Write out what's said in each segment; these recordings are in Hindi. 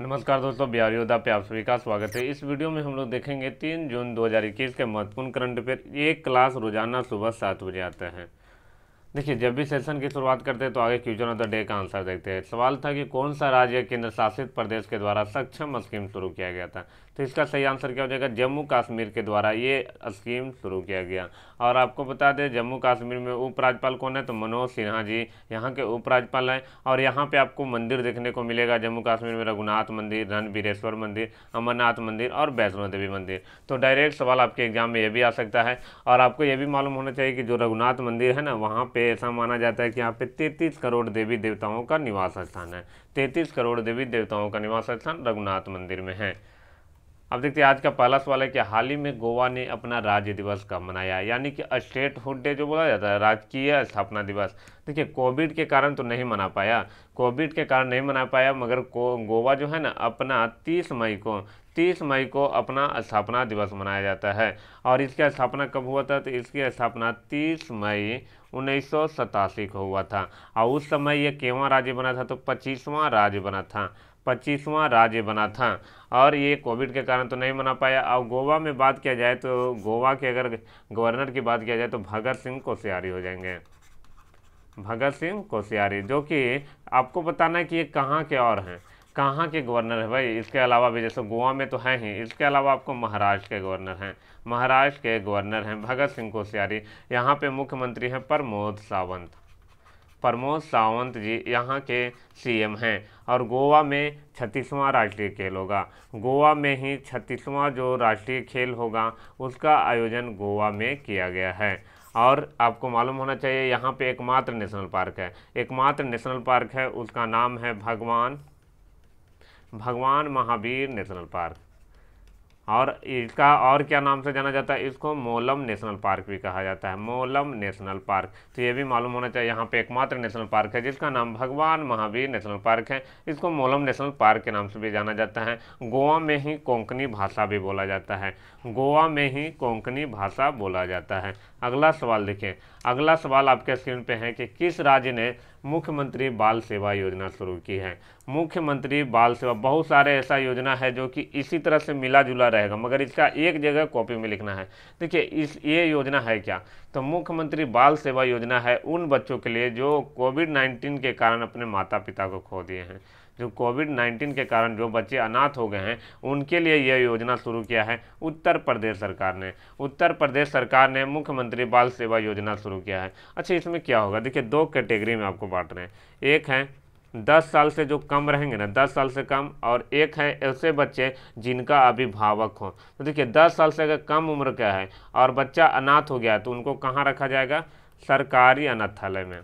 नमस्कार दोस्तों बिहार योद्धा पे आप सभी का स्वागत है इस वीडियो में हम लोग देखेंगे तीन जून 2021 के महत्वपूर्ण करंट अफेयर एक क्लास रोजाना सुबह सात बजे आते हैं देखिए जब भी सेशन की शुरुआत करते हैं तो आगे क्वेश्चन ऑफ द डे का आंसर देखते हैं सवाल था कि कौन सा राज्य केंद्र शासित प्रदेश के द्वारा सक्षम स्कीम शुरू किया गया था तो इसका सही आंसर क्या हो जाएगा जम्मू कश्मीर के द्वारा ये स्कीम शुरू किया गया और आपको बता दें जम्मू कश्मीर में उपराज्यपाल कौन है तो मनोज सिन्हा जी यहाँ के उपराज्यपाल हैं और यहाँ पे आपको मंदिर देखने को मिलेगा जम्मू कश्मीर में रघुनाथ मंदिर रणबीरेश्वर मंदिर अमरनाथ मंदिर और वैष्णो देवी मंदिर तो डायरेक्ट सवाल आपके एग्जाम में यह भी आ सकता है और आपको यह भी मालूम होना चाहिए कि जो रघुनाथ मंदिर है ना वहाँ पर ऐसा माना जाता है कि यहाँ पर तैंतीस करोड़ देवी देवताओं का निवास स्थान है तैंतीस करोड़ देवी देवताओं का निवास स्थान रघुनाथ मंदिर में है अब देखते हैं आज का पहला सवाल है कि हाल ही में गोवा ने अपना राज्य दिवस कब मनाया यानी कि हुड डे जो बोला जाता है राजकीय स्थापना दिवस देखिए कोविड के कारण तो नहीं मना पाया कोविड के कारण नहीं मना पाया मगर गोवा जो है ना अपना 30 मई को 30 मई को अपना स्थापना दिवस मनाया जाता है और इसकी स्थापना कब हुआ था तो इसकी स्थापना तीस मई उन्नीस को हुआ था और उस समय यह केवा राज्य बना था तो पच्चीसवां राज्य बना था पच्चीसवां राज्य बना था और ये कोविड के कारण तो नहीं मना पाया और गोवा में बात किया जाए तो गोवा के अगर गवर्नर की बात किया जाए तो भगत सिंह कोश्यारी हो जाएंगे भगत सिंह कोश्यारी जो कि आपको बताना है कि ये कहाँ के और हैं कहाँ के गवर्नर है भाई इसके अलावा भी जैसे गोवा में तो हैं ही इसके अलावा आपको महाराष्ट्र के गवर्नर हैं महाराष्ट्र के गवर्नर हैं भगत सिंह कोश्यारी यहाँ पे मुख्यमंत्री हैं प्रमोद सावंत प्रमोद सावंत जी यहाँ के सीएम हैं और गोवा में छत्तीसवां राष्ट्रीय खेल होगा गोवा में ही छत्तीसवां जो राष्ट्रीय खेल होगा उसका आयोजन गोवा में किया गया है और आपको मालूम होना चाहिए यहाँ पे एकमात्र नेशनल पार्क है एकमात्र नेशनल पार्क है उसका नाम है भगवान भगवान महावीर नेशनल पार्क और इसका और क्या नाम से जाना जाता है इसको मोलम नेशनल पार्क भी कहा जाता है मोलम नेशनल पार्क तो ये भी मालूम होना चाहिए यहाँ पे एकमात्र नेशनल पार्क है जिसका नाम भगवान महावीर नेशनल पार्क है इसको मोलम नेशनल पार्क के नाम से भी जाना जाता है गोवा में ही कोंकणी भाषा भी बोला जाता है गोवा में ही कोंकणी भाषा बोला जाता है अगला सवाल देखें अगला सवाल आपके स्क्रीन पे है कि किस राज्य ने मुख्यमंत्री बाल सेवा योजना शुरू की है मुख्यमंत्री बाल सेवा बहुत सारे ऐसा योजना है जो कि इसी तरह से मिला जुला रहेगा मगर इसका एक जगह कॉपी में लिखना है देखिए इस ये योजना है क्या तो मुख्यमंत्री बाल सेवा योजना है उन बच्चों के लिए जो कोविड नाइन्टीन के कारण अपने माता पिता को खो दिए हैं जो कोविड 19 के कारण जो बच्चे अनाथ हो गए हैं उनके लिए यह योजना शुरू किया है उत्तर प्रदेश सरकार ने उत्तर प्रदेश सरकार ने मुख्यमंत्री बाल सेवा योजना शुरू किया है अच्छा इसमें क्या होगा देखिए दो कैटेगरी में आपको बांट रहे हैं एक है दस साल से जो कम रहेंगे ना दस साल से कम और एक है ऐसे बच्चे जिनका अभिभावक हो तो देखिए दस साल से अगर कम उम्र का है और बच्चा अनाथ हो गया तो उनको कहाँ रखा जाएगा सरकारी अनाथालय में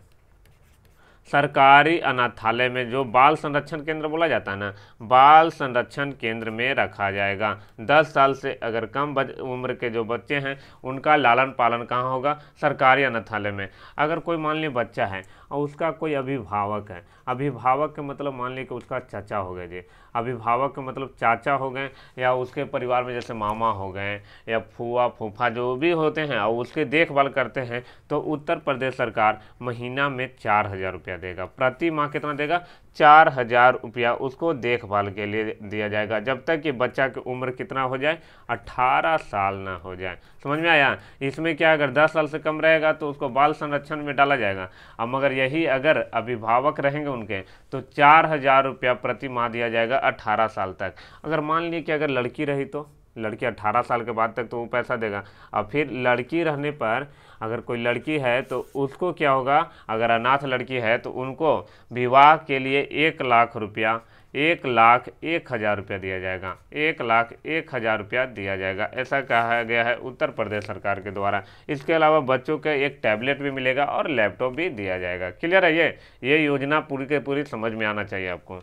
सरकारी अनाथालय में जो बाल संरक्षण केंद्र बोला जाता है ना बाल संरक्षण केंद्र में रखा जाएगा दस साल से अगर कम उम्र के जो बच्चे हैं उनका लालन पालन कहाँ होगा सरकारी अनाथालय में अगर कोई मान ली बच्चा है और उसका कोई अभिभावक है अभिभावक के मतलब मान ली कि उसका चचा हो गया जी अभिभावक मतलब चाचा हो गए या उसके परिवार में जैसे मामा हो गए या फूआ फूफा जो भी होते हैं और उसके देखभाल करते हैं तो उत्तर प्रदेश सरकार महीना में चार हज़ार रुपया देगा प्रति माह कितना देगा चार हज़ार रुपया उसको देखभाल के लिए दिया जाएगा जब तक कि बच्चा की उम्र कितना हो जाए अट्ठारह साल ना हो जाए समझ में आया इसमें क्या अगर दस साल से कम रहेगा तो उसको बाल संरक्षण में डाला जाएगा अब मगर यही अगर अभिभावक रहेंगे उनके तो चार हज़ार रुपया प्रति माह दिया जाएगा अट्ठारह साल तक अगर मान लीजिए कि अगर लड़की रही तो लड़की 18 साल के बाद तक तो वो पैसा देगा और फिर लड़की रहने पर अगर कोई लड़की है तो उसको क्या होगा अगर अनाथ लड़की है तो उनको विवाह के लिए एक लाख रुपया एक लाख एक हज़ार रुपया दिया जाएगा एक लाख एक हज़ार रुपया दिया जाएगा ऐसा कहा गया है उत्तर प्रदेश सरकार के द्वारा इसके अलावा बच्चों के एक टैबलेट भी मिलेगा और लैपटॉप भी दिया जाएगा क्लियर है ये ये योजना पूरी के पूरी समझ में आना चाहिए आपको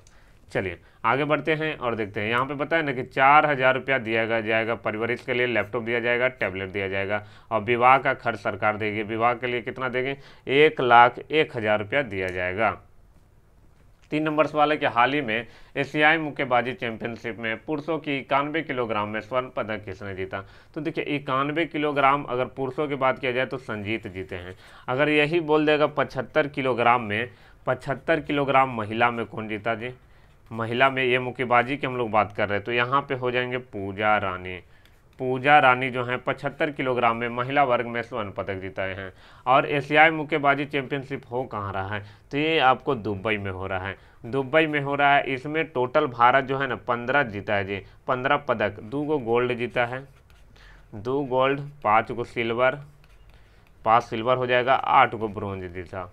चलिए आगे बढ़ते हैं और देखते हैं यहाँ पे बताया ना कि चार हज़ार रुपया दिया गया जाएगा परिवरिश के लिए लैपटॉप दिया जाएगा टैबलेट दिया जाएगा और विवाह का खर्च सरकार देगी विवाह के लिए कितना देंगे एक लाख एक हज़ार रुपया दिया जाएगा तीन नंबर सवाल है कि हाल ही में एशियाई मुक्केबाजी चैंपियनशिप में पुरुषों की इक्यानवे किलोग्राम में स्वर्ण पदक किसने जीता तो देखिए इक्यानवे किलोग्राम अगर पुरुषों की बात किया जाए तो संजीत जीते हैं अगर यही बोल देगा पचहत्तर किलोग्राम में पचहत्तर किलोग्राम महिला में कौन जीता जी महिला में ये मुक्केबाजी की हम लोग बात कर रहे हैं तो यहाँ पे हो जाएंगे पूजा रानी पूजा रानी जो हैं पचहत्तर किलोग्राम में महिला वर्ग में स्वर्ण पदक जीताए हैं और एशियाई मुक्केबाजी चैंपियनशिप हो कहाँ रहा है तो ये आपको दुबई में हो रहा है दुबई में हो रहा है इसमें टोटल भारत जो है ना पंद्रह जीता है जी पंद्रह पदक दो गो गोल्ड जीता है दो गोल्ड पाँच गो सिल्वर पाँच सिल्वर हो जाएगा आठ गो ब्रोंज जीता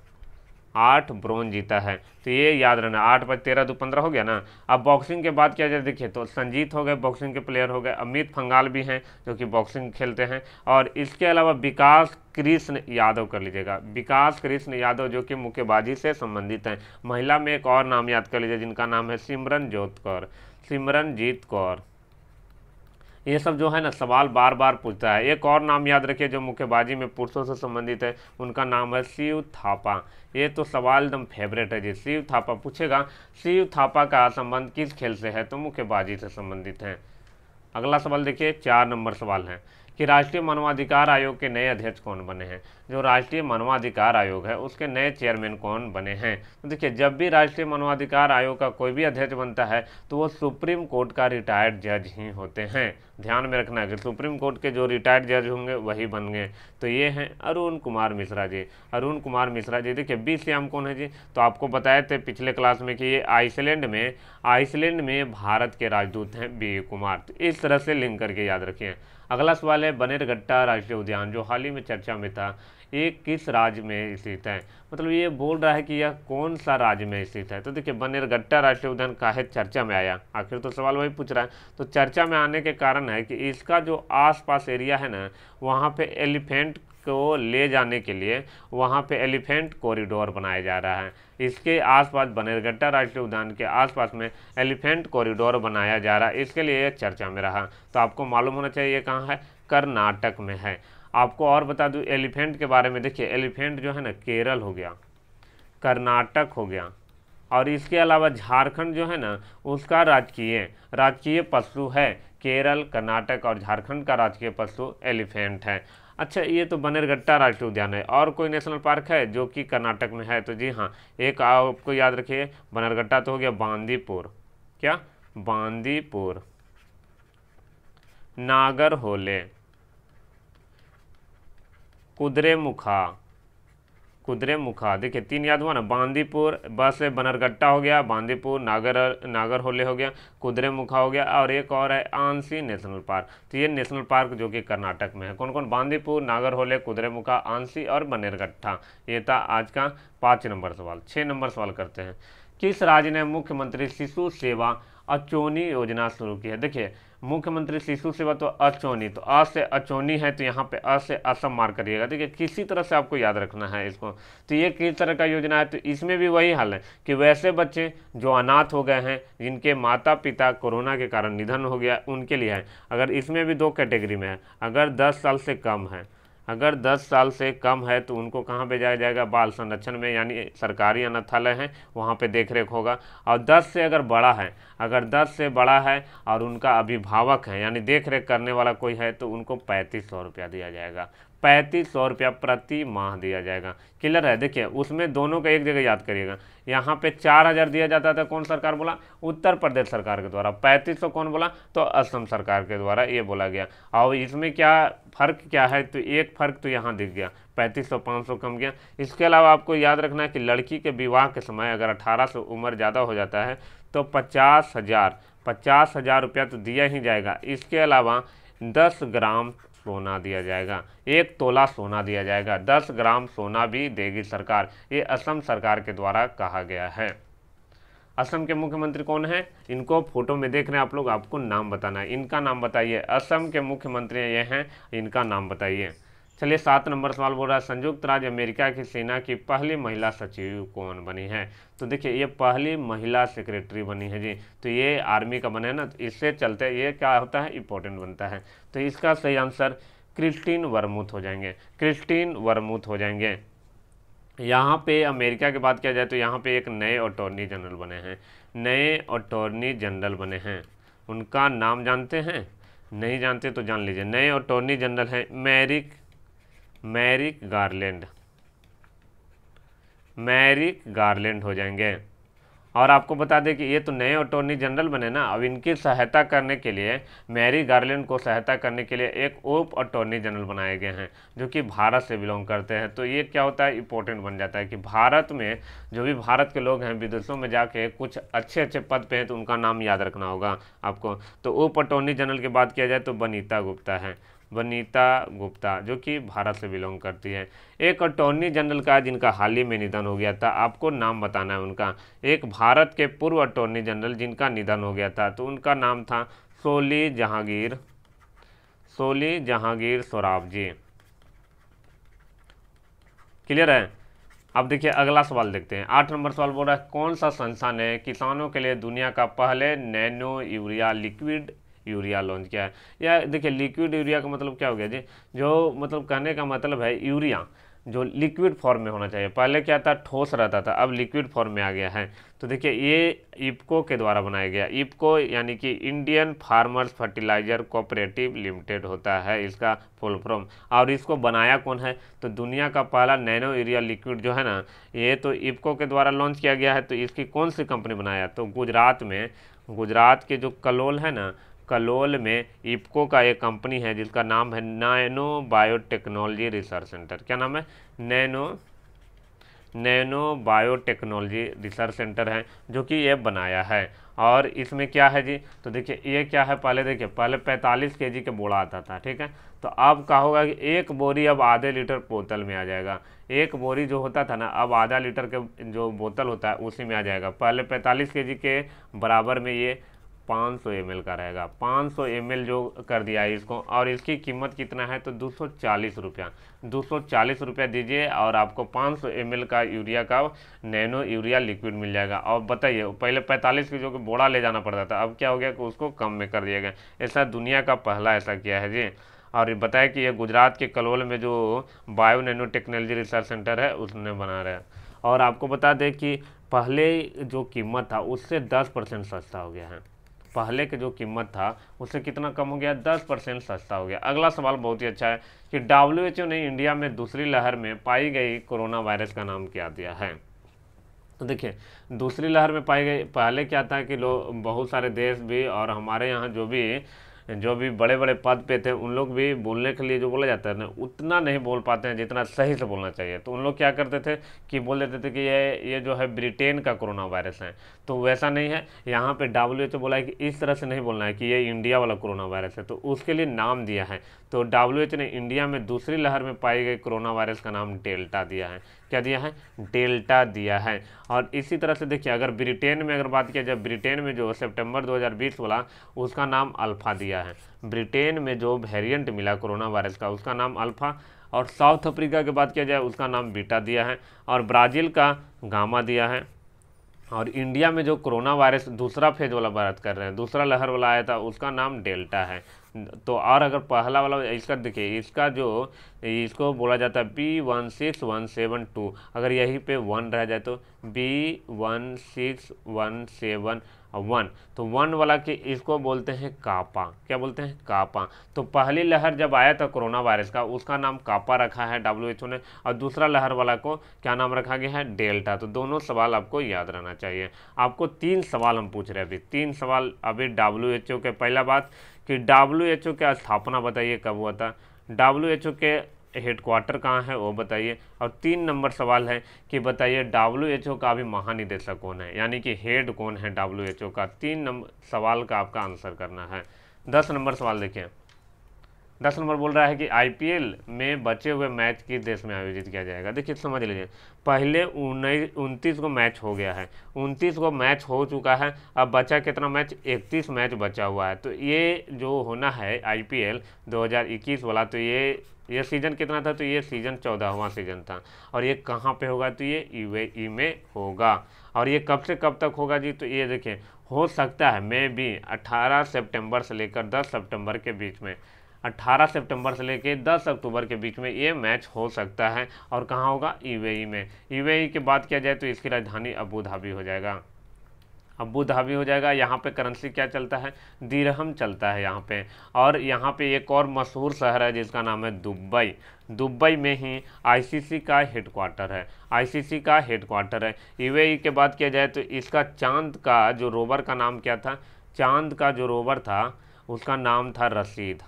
आठ ब्रॉन्ज जीता है तो ये याद रहना आठ पर तेरह दो पंद्रह हो गया ना अब बॉक्सिंग के बाद क्या जाए देखिए तो संजीत हो गए बॉक्सिंग के प्लेयर हो गए अमित फंगाल भी हैं जो कि बॉक्सिंग खेलते हैं और इसके अलावा विकास कृष्ण यादव कर लीजिएगा विकास कृष्ण यादव जो कि मुक्केबाजी से संबंधित हैं महिला में एक और नाम याद कर लीजिए जिनका नाम है सिमरन जोत कौर सिमरनजीत कौर ये सब जो है ना सवाल बार बार पूछता है एक और नाम याद रखिए जो मुक्केबाजी में पुरुषों से संबंधित है उनका नाम है शिव थापा ये तो सवाल एकदम फेवरेट है जी शिव थापा पूछेगा शिव थापा का संबंध किस खेल से है तो मुक्केबाजी से संबंधित है अगला सवाल देखिए चार नंबर सवाल है कि राष्ट्रीय मानवाधिकार आयोग के नए अध्यक्ष कौन बने हैं जो राष्ट्रीय मानवाधिकार आयोग है उसके नए चेयरमैन कौन बने हैं तो देखिए जब भी राष्ट्रीय मानवाधिकार आयोग का कोई भी अध्यक्ष बनता है तो वो सुप्रीम कोर्ट का रिटायर्ड जज ही होते हैं ध्यान में रखना है कि सुप्रीम कोर्ट के जो रिटायर्ड जज होंगे वही बन गए तो ये हैं अरुण कुमार मिश्रा जी अरुण कुमार मिश्रा जी देखिए बी सी कौन है जी तो आपको बताए थे पिछले क्लास में कि ये आइसलैंड में आइसलैंड में भारत के राजदूत हैं बी कुमार तो इस तरह से लिंक करके याद रखिए अगला सवाल है बनेरघट्टा राष्ट्रीय उद्यान जो हाल ही में चर्चा में था ये किस राज्य में स्थित है मतलब ये बोल रहा है कि यह कौन सा राज्य में स्थित है तो देखिए बनेरघट्टा राष्ट्रीय उद्यान काहे चर्चा में आया आखिर तो सवाल वही पूछ रहा है तो चर्चा में आने के कारण है कि इसका जो आसपास एरिया है ना वहाँ पे एलिफेंट को ले जाने के लिए वहाँ पे एलिफेंट कॉरिडोर बनाया जा रहा है इसके आसपास बनेरगट्टा राष्ट्रीय उद्यान के आसपास में एलिफेंट कॉरिडोर बनाया जा रहा है इसके लिए चर्चा में रहा तो आपको मालूम होना चाहिए ये कहाँ है कर्नाटक में है आपको और बता दूँ एलिफेंट के बारे में देखिए एलिफेंट जो है ना केरल हो गया कर्नाटक हो गया और इसके अलावा झारखंड जो है ना उसका राजकीय राजकीय पशु है केरल कर्नाटक और झारखंड का राजकीय पशु एलिफेंट है अच्छा ये तो बनेरघट्टा राष्ट्रीय उद्यान है और कोई नेशनल पार्क है जो कि कर्नाटक में है तो जी हाँ एक आपको याद रखिए बनेरघट्टा तो हो गया बांदीपुर क्या बांदीपुर नागर होले मुखा कुदरे मुखा देखिए तीन याद हुआ ना बांदीपुर बस बनरगट्टा हो गया बांदीपुर नागर नागर होले हो गया कुदरे मुखा हो गया और एक और है आंसी नेशनल पार्क तो ये नेशनल पार्क जो कि कर्नाटक में है कौन कौन बांदीपुर नागर होले कुदरे मुखा आंसी और बनरगट्टा ये था आज का पाँच नंबर सवाल छः नंबर सवाल करते हैं किस राज्य ने मुख्यमंत्री शिशु सेवा अचोनी योजना शुरू की है देखिए मुख्यमंत्री शिशु सेवा तो अचौनी तो आ से अचौनी है तो यहाँ पे अ से असम मार करिएगा ठीक है किसी तरह से आपको याद रखना है इसको तो ये किस तरह का योजना है तो इसमें भी वही हाल है कि वैसे बच्चे जो अनाथ हो गए हैं जिनके माता पिता कोरोना के कारण निधन हो गया उनके लिए है अगर इसमें भी दो कैटेगरी में है अगर दस साल से कम है अगर 10 साल से कम है तो उनको कहाँ भेजाया जाएगा बाल संरक्षण में यानी सरकारी अनाथालय हैं वहाँ पे देखरेख होगा और 10 से अगर बड़ा है अगर 10 से बड़ा है और उनका अभिभावक है यानी देखरेख करने वाला कोई है तो उनको पैंतीस सौ रुपया दिया जाएगा पैंतीस सौ रुपया प्रति माह दिया जाएगा क्लियर है देखिए उसमें दोनों का एक जगह याद करिएगा यहाँ पे चार हज़ार दिया जाता था कौन सरकार बोला उत्तर प्रदेश सरकार के द्वारा पैंतीस सौ कौन बोला तो असम सरकार के द्वारा ये बोला गया और इसमें क्या फ़र्क क्या है तो एक फ़र्क तो यहाँ दिख गया पैंतीस सौ पाँच सौ कम गया इसके अलावा आपको याद रखना है कि लड़की के विवाह के समय अगर अठारह सौ उम्र ज़्यादा हो जाता है तो पचास हज़ार पचास हज़ार रुपया तो दिया ही जाएगा इसके अलावा दस ग्राम सोना दिया जाएगा एक तोला सोना दिया जाएगा दस ग्राम सोना भी देगी सरकार ये असम सरकार के द्वारा कहा गया है असम के मुख्यमंत्री कौन है इनको फोटो में देख रहे हैं आप लोग आपको नाम बताना है इनका नाम बताइए असम के मुख्यमंत्री ये हैं इनका नाम बताइए चलिए सात नंबर सवाल बोल रहा है संयुक्त राज्य अमेरिका की सेना की पहली महिला सचिव कौन बनी है तो देखिए ये पहली महिला सेक्रेटरी बनी है जी तो ये आर्मी का बने ना तो इससे चलते ये क्या होता है इंपॉर्टेंट बनता है तो इसका सही आंसर क्रिस्टीन वर्मूथ हो जाएंगे क्रिस्टीन वर्मूथ हो जाएंगे यहाँ पे अमेरिका की बात किया जाए तो यहाँ पे एक नए अटॉर्नी जनरल बने हैं नए अटॉर्नी जनरल बने हैं उनका नाम जानते हैं नहीं जानते तो जान लीजिए नए अटॉर्नी जनरल हैं मैरिक मैरिक गार्लैंड मैरिक गार्लैंड हो जाएंगे और आपको बता दें कि ये तो नए अटोर्नी जनरल बने ना अब इनकी सहायता करने के लिए मैरी गार्लैंड को सहायता करने के लिए एक उप अटोर्नी जनरल बनाए गए हैं जो कि भारत से बिलोंग करते हैं तो ये क्या होता है इंपॉर्टेंट बन जाता है कि भारत में जो भी भारत के लोग हैं विदेशों में जाके कुछ अच्छे अच्छे पद पर हैं तो उनका नाम याद रखना होगा आपको तो उप अटोर्नी जनरल की बात किया जाए तो बनीता गुप्ता है वनीता गुप्ता जो कि भारत से बिलोंग करती है एक अटॉर्नी जनरल का जिनका हाल ही में निधन हो गया था आपको नाम बताना है उनका एक भारत के पूर्व अटॉर्नी जनरल जिनका निधन हो गया था तो उनका नाम था सोली जहांगीर सोली जहांगीर सौराव जी क्लियर है अब देखिए अगला सवाल देखते हैं आठ नंबर सवाल बोल रहा है कौन सा संस्थान है किसानों के लिए दुनिया का पहले nano urea liquid urea launch किया है या देखिए लिक्विड यूरिया का मतलब क्या हो गया जी जो मतलब कहने का मतलब है यूरिया जो लिक्विड फॉर्म में होना चाहिए पहले क्या था ठोस रहता था अब लिक्विड फॉर्म में आ गया है तो देखिए ये इपको के द्वारा बनाया गया इपको यानी कि Indian farmers fertiliser cooperative limited होता है इसका फुल फॉर्म और इसको बनाया कौन है तो दुनिया का पहला नैनो यूरिया लिक्विड जो है ना ये तो इपको के द्वारा लॉन्च किया गया है तो इसकी कौन सी कंपनी बनाया तो गुजरात में गुजरात के जो कलोल है ना कलोल में इपको का एक कंपनी है जिसका नाम है नैनो बायोटेक्नोलॉजी रिसर्च सेंटर क्या नाम है nano nano biotechnology research centre है जो कि ये बनाया है और इसमें क्या है जी तो देखिए ये क्या है पहले देखिए पहले 45 के जी के बोरा आता था ठीक है तो अब कहा होगा कि एक बोरी अब आधे लीटर बोतल में आ जाएगा एक बोरी जो होता था ना अब आधा लीटर के जो बोतल होता है उसी में आ जाएगा पहले 45 के जी के बराबर में ये पाँच सौ एम का रहेगा पाँच सौ एम जो कर दिया है इसको और इसकी कीमत कितना है तो दो सौ चालीस रुपया दो सौ चालीस रुपया दीजिए और आपको पाँच सौ एम का यूरिया का नैनो यूरिया लिक्विड मिल जाएगा और बताइए पहले पैंतालीस की जो कि बोड़ा ले जाना पड़ता था अब क्या हो गया कि उसको कम में कर दिया गया ऐसा दुनिया का पहला ऐसा किया है जी और बताया कि ये गुजरात के कलोल में जो bio nano technology research centre है उसने बना रहा है और आपको बता दें कि पहले जो कीमत था उससे दस परसेंट सस्ता हो गया है पहले के जो कीमत था उससे कितना कम हो गया दस परसेंट सस्ता हो गया अगला सवाल बहुत ही अच्छा है कि डब्ल्यू ने इंडिया में दूसरी लहर में पाई गई कोरोना वायरस का नाम क्या दिया है तो देखिए दूसरी लहर में पाई गई पहले क्या था कि लोग बहुत सारे देश भी और हमारे यहाँ जो भी जो भी बड़े बड़े पद पे थे उन लोग भी बोलने के लिए जो बोला जाता है ना उतना नहीं बोल पाते हैं जितना सही से बोलना चाहिए तो उन लोग क्या करते थे कि बोल देते थे कि ये ये जो है ब्रिटेन का कोरोना वायरस है तो वैसा नहीं है यहाँ पे डब्ल्यू बोला है कि इस तरह से नहीं बोलना है कि ये इंडिया वाला कोरोना वायरस है तो उसके लिए नाम दिया है तो डब्ल्यू ने इंडिया में दूसरी लहर में पाई गई कोरोना वायरस का नाम डेल्टा दिया है क्या दिया है डेल्टा दिया है और इसी तरह से देखिए अगर ब्रिटेन में अगर बात किया जाए ब्रिटेन में जो सितंबर 2020 वाला उसका नाम अल्फ़ा दिया है ब्रिटेन में जो वेरिएंट मिला कोरोना वायरस का उसका नाम अल्फ़ा और साउथ अफ्रीका की बात किया जाए उसका नाम बीटा दिया है और ब्राज़ील का गामा दिया है और इंडिया में जो कोरोना वायरस दूसरा फेज वाला बात कर रहे हैं दूसरा लहर वाला आया था उसका नाम डेल्टा है तो और अगर पहला वाला इसका देखिए इसका जो इसको बोला जाता है B one six one seven two अगर यहीं पे वन रह जाए तो B one six one seven one तो वन वाला के इसको बोलते हैं कापा क्या बोलते हैं कापा तो पहली लहर जब आया था कोरोना वायरस का उसका नाम कापा रखा है डब्ल्यू ने और दूसरा लहर वाला को क्या नाम रखा गया है डेल्टा तो दोनों सवाल आपको याद रहना चाहिए आपको तीन सवाल हम पूछ रहे हैं अभी तीन सवाल अभी डब्ल्यू के पहला बात कि डब्ल्यू के स्थापना बताइए कब हुआ था डब्ल्यू के हेड क्वार्टर कहाँ है वो बताइए और तीन नंबर सवाल है कि बताइए डब्ल्यू का अभी महानिदेशक कौन है यानी कि हेड कौन है डब्ल्यू का तीन नंबर सवाल का आपका आंसर करना है दस नंबर सवाल देखिए दस नंबर बोल रहा है कि आईपीएल में बचे हुए मैच किस देश में आयोजित किया जाएगा देखिए समझ लीजिए पहले उन्नीस उनतीस को मैच हो गया है उनतीस को मैच हो चुका है अब बचा कितना मैच इकतीस मैच बचा हुआ है तो ये जो होना है आईपीएल 2021 वाला तो ये ये सीज़न कितना था तो ये सीज़न चौदहवा सीज़न था और ये कहाँ पे होगा तो ये ई ई e में होगा और ये कब से कब तक होगा जी तो ये देखिए हो सकता है मे भी 18 सितंबर से लेकर 10 सितंबर के बीच में 18 सितंबर से लेकर 10 अक्टूबर के बीच में ये मैच हो सकता है और कहाँ होगा ईवेई e में ईवेई के बाद किया जाए तो इसकी राजधानी अबू धाबी हो जाएगा अबू धाबी हो जाएगा यहाँ पे करेंसी क्या चलता है दिरहम चलता है यहाँ पे और यहाँ पे एक और मशहूर शहर है जिसका नाम है दुबई दुबई में ही आईसीसी का हेडक्वार्टर है आईसीसी का हेडक्वार्टर है यूएई e के बाद किया जाए तो इसका चांद का जो रोवर का नाम क्या था चांद का जो रोवर था उसका नाम था रसीद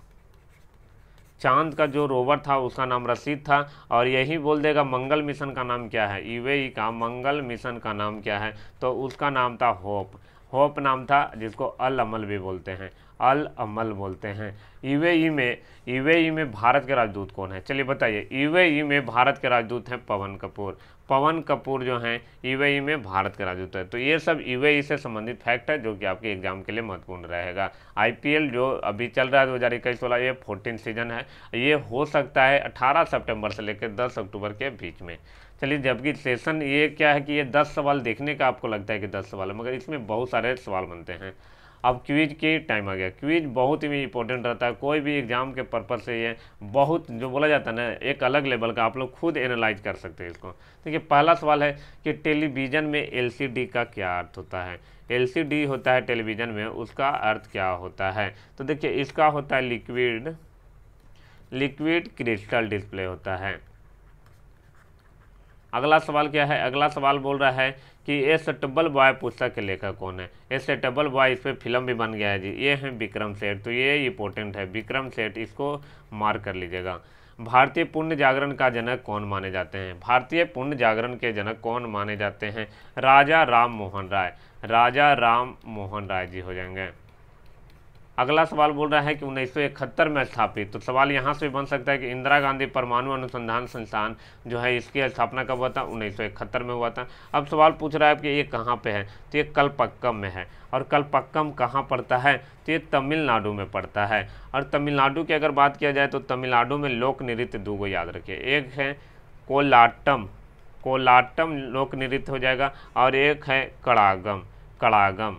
चांद का जो रोवर था उसका नाम रसीद था और यही बोल देगा मंगल मिशन का नाम क्या है यूएई का मंगल मिशन का नाम क्या है तो उसका नाम था होप होप नाम था जिसको अल अमल भी बोलते हैं अल अमल बोलते हैं यूएई में यूएई में भारत के राजदूत कौन है चलिए बताइए यूएई में भारत के राजदूत हैं पवन कपूर पवन कपूर जो हैं यूएई में भारत के राजदूत है तो ये सब यूएई से संबंधित फैक्ट है जो कि आपके एग्जाम के लिए महत्वपूर्ण रहेगा आईपीएल जो अभी चल रहा है दो हज़ार इक्कीस वाला ये फोर्टीन सीजन है ये हो सकता है अठारह सेप्टेम्बर से लेकर दस अक्टूबर के बीच में चलिए जबकि सेशन ये क्या है कि ये दस सवाल देखने का आपको लगता है कि दस सवाल है मगर इसमें बहुत सारे सवाल बनते हैं अब क्विज के टाइम आ गया क्विज बहुत ही इंपॉर्टेंट रहता है कोई भी एग्जाम के पर्पज से ये बहुत जो बोला जाता है ना एक अलग लेवल का आप लोग खुद एनालाइज कर सकते हैं इसको देखिए पहला सवाल है कि टेलीविज़न में एलसीडी का क्या अर्थ होता है एलसीडी होता है टेलीविज़न में उसका अर्थ क्या होता है तो देखिए इसका होता है लिक्विड लिक्विड क्रिस्टल डिस्प्ले होता है अगला सवाल क्या है अगला सवाल बोल रहा है कि एस टब्बल बॉय पुस्तक के लेखक कौन है एस टब्बल बॉय इस पर फिल्म भी बन गया है जी ये हैं विक्रम सेठ तो ये इंपॉर्टेंट है विक्रम सेठ इसको मार कर लीजिएगा भारतीय पुण्य जागरण का जनक कौन माने जाते हैं भारतीय पुण्य जागरण के जनक कौन माने जाते हैं राजा राम मोहन राय राजा राम मोहन राय जी हो जाएंगे अगला सवाल बोल रहा है कि उन्नीस में स्थापित तो सवाल यहाँ से बन सकता है कि इंदिरा गांधी परमाणु अनुसंधान संस्थान जो है इसकी स्थापना कब हुआ था उन्नीस में हुआ था अब सवाल पूछ रहा है कि ये कहाँ पे है तो ये कलपक्कम में है और कलपक्कम कहाँ पड़ता है तो ये तमिलनाडु में पड़ता है और तमिलनाडु की अगर बात किया जाए तो तमिलनाडु में लोक नृत्य दो को याद रखिए एक है कोलाटम कोलाटम लोक नृत्य हो जाएगा और एक है कड़ागम कड़ागम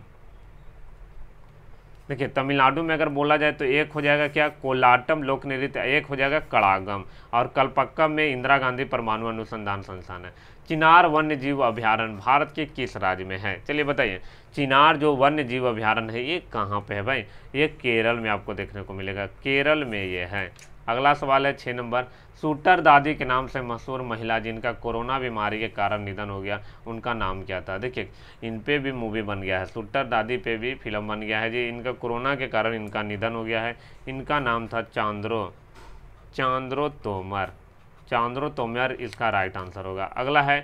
देखिए तमिलनाडु में अगर बोला जाए तो एक हो जाएगा क्या कोलाटम लोक नृत्य एक हो जाएगा कड़ागम और कलपक्कम में इंदिरा गांधी परमाणु अनुसंधान संस्थान है चिनार वन्य जीव अभ्यारण्य भारत के किस राज्य में है चलिए बताइए चिनार जो वन्य जीव अभ्यारण है ये कहाँ पे है भाई ये केरल में आपको देखने को मिलेगा केरल में ये है अगला सवाल है छः नंबर सूटर दादी के नाम से मशहूर महिला जिनका कोरोना बीमारी के कारण निधन हो गया उनका नाम क्या था देखिए इन पे भी मूवी बन गया है सूटर दादी पे भी फिल्म बन गया है जी इनका कोरोना के कारण इनका निधन हो गया है इनका नाम था चांद्रो चांद्रो तोमर चांद्रो तोमर इसका राइट आंसर होगा अगला है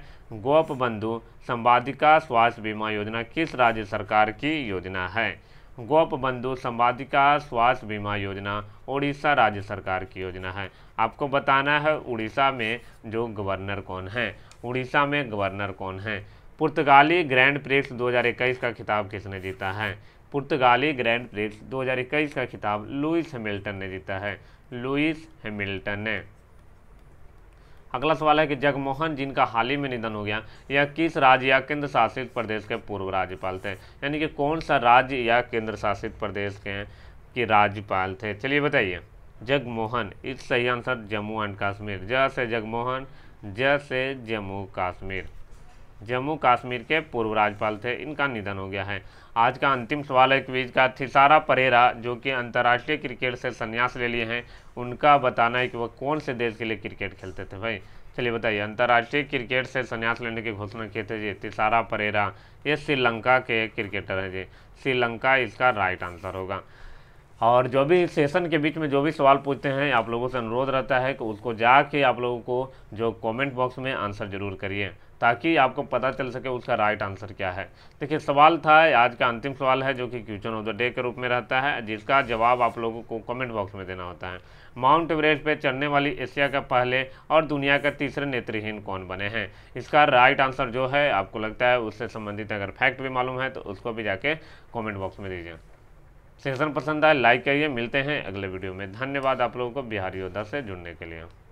गोप बंधु संवादिका स्वास्थ्य बीमा योजना किस राज्य सरकार की योजना है गोप बंधु संवादिका स्वास्थ्य बीमा योजना उड़ीसा राज्य सरकार की योजना है आपको बताना है उड़ीसा में जो गवर्नर कौन है उड़ीसा में गवर्नर कौन है पुर्तगाली ग्रैंड प्रिक्स 2021 का खिताब किसने जीता है पुर्तगाली ग्रैंड प्रेस 2021 का खिताब लुइस हेमिल्टन ने जीता है लुइस हेमिल्टन ने अगला सवाल है कि जगमोहन जिनका हाल ही में निधन हो गया यह किस राज्य या केंद्र शासित प्रदेश के पूर्व राज्यपाल थे यानी कि कौन सा राज्य या केंद्र शासित प्रदेश के कि राज्यपाल थे चलिए बताइए जगमोहन इस सही आंसर जम्मू एंड कश्मीर ज से जगमोहन ज से जम्मू कश्मीर जम्मू कश्मीर के पूर्व राज्यपाल थे इनका निधन हो गया है आज का अंतिम सवाल है क्विज का थिसारा परेरा जो कि अंतर्राष्ट्रीय क्रिकेट से संन्यास ले लिए हैं उनका बताना है कि वह कौन से देश के लिए क्रिकेट खेलते थे भाई चलिए बताइए अंतर्राष्ट्रीय क्रिकेट से संन्यास लेने की घोषणा किए थे जी तिसारा परेरा ये श्रीलंका के क्रिकेटर हैं जी श्रीलंका इसका राइट आंसर होगा और जो भी सेशन के बीच में जो भी सवाल पूछते हैं आप लोगों से अनुरोध रहता है कि उसको जाके आप लोगों को जो कमेंट बॉक्स में आंसर जरूर करिए ताकि आपको पता चल सके उसका राइट आंसर क्या है देखिए सवाल था आज का अंतिम सवाल है जो कि क्वेश्चन ऑफ द डे के रूप में रहता है जिसका जवाब आप लोगों को कमेंट बॉक्स में देना होता है माउंट एवरेस्ट पर चढ़ने वाली एशिया का पहले और दुनिया का तीसरे नेत्रहीन कौन बने हैं इसका राइट आंसर जो है आपको लगता है उससे संबंधित अगर फैक्ट भी मालूम है तो उसको भी जाके कॉमेंट बॉक्स में दीजिए सेशन पसंद आए लाइक करिए मिलते हैं अगले वीडियो में धन्यवाद आप लोगों को बिहारी योद्धा से जुड़ने के लिए